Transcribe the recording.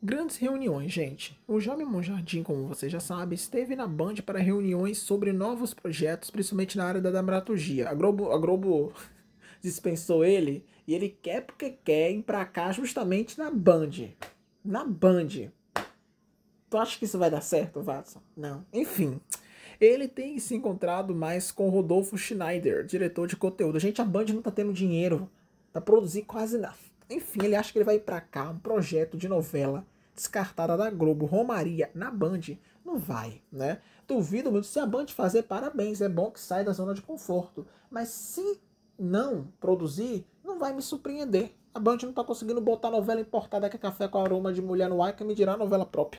Grandes reuniões, gente. O Jaime Monjardim, como você já sabe, esteve na Band para reuniões sobre novos projetos, principalmente na área da dramaturgia. A Globo, a Globo dispensou ele e ele quer porque quer ir pra cá justamente na Band. Na Band. Tu acha que isso vai dar certo, Watson? Não. Enfim. Ele tem se encontrado mais com Rodolfo Schneider, diretor de conteúdo. Gente, a Band não tá tendo dinheiro para produzir quase nada. Enfim, ele acha que ele vai ir para cá, um projeto de novela descartada da Globo, Romaria, na Band, não vai, né? Duvido muito se a Band fazer parabéns, é bom que sai da zona de conforto, mas se não produzir, não vai me surpreender. A Band não tá conseguindo botar novela importada que é café com aroma de mulher no ar que me dirá novela própria.